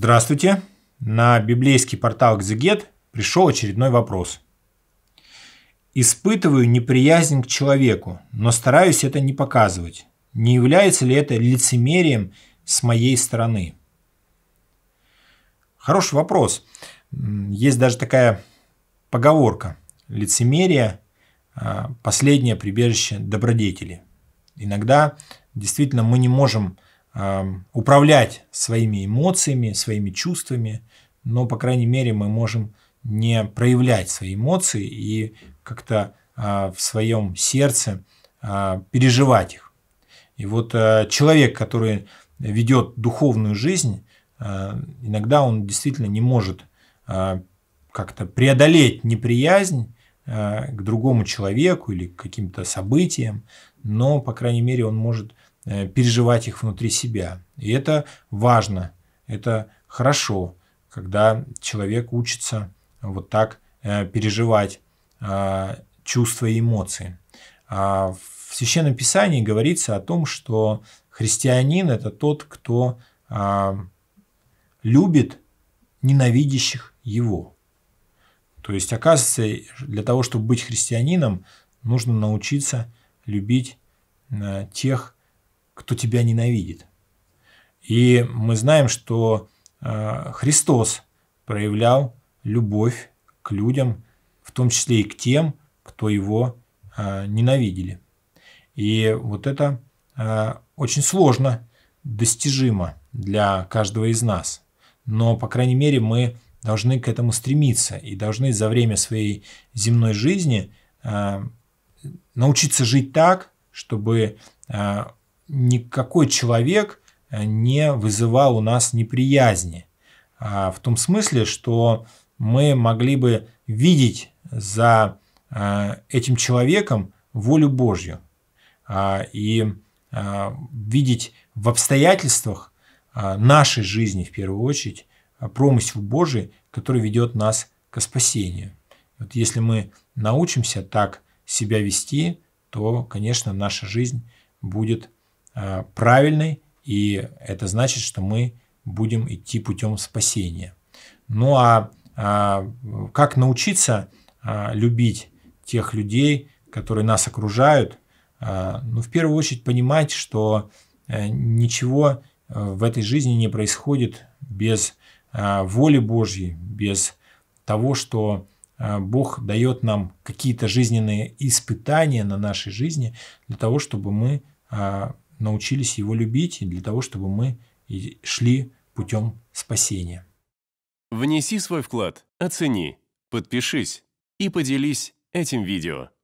Здравствуйте! На библейский портал Экзегет пришел очередной вопрос. Испытываю неприязнь к человеку, но стараюсь это не показывать. Не является ли это лицемерием с моей стороны? Хороший вопрос. Есть даже такая поговорка. Лицемерие а, – последнее прибежище добродетели. Иногда действительно мы не можем Эм, управлять своими эмоциями, своими чувствами, но, по крайней мере, мы можем не проявлять свои эмоции и как-то э, в своем сердце э, переживать их. И вот э, человек, который ведет духовную жизнь, иногда он действительно не может как-то преодолеть неприязнь к другому человеку или к каким-то событиям, но, по крайней мере, он может Э, переживать их внутри себя. И это важно, это хорошо, когда человек учится вот так э, переживать э, чувства и эмоции. А в Священном Писании говорится о том, что христианин – это тот, кто любит ненавидящих его. То есть, оказывается, для того, чтобы быть христианином, нужно научиться любить тех, кто тебя ненавидит. И мы знаем, что э, Христос проявлял любовь к людям, в том числе и к тем, кто его э, ненавидели. И вот это э, очень сложно достижимо для каждого из нас. Но, по крайней мере, мы должны к этому стремиться и должны за время своей земной жизни научиться жить так, чтобы никакой человек э, не вызывал у нас неприязни. А, в том смысле, что мы могли бы видеть за а, этим человеком волю Божью а, и видеть в обстоятельствах нашей жизни, в первую очередь, промысел Божий, который ведет нас к спасению. Вот если мы научимся так себя вести, то, конечно, наша жизнь будет Э, правильной, и это значит, что мы будем идти путем спасения. Ну а, а как научиться а, любить тех людей, которые нас окружают, а, ну, в первую очередь понимать, что э, ничего э, в этой жизни не происходит без воли Божьей, без того, что Бог дает нам какие-то жизненные испытания на нашей жизни для того, чтобы мы научились его любить и для того, чтобы мы шли путем спасения. Внеси свой вклад, оцени, подпишись и поделись этим видео.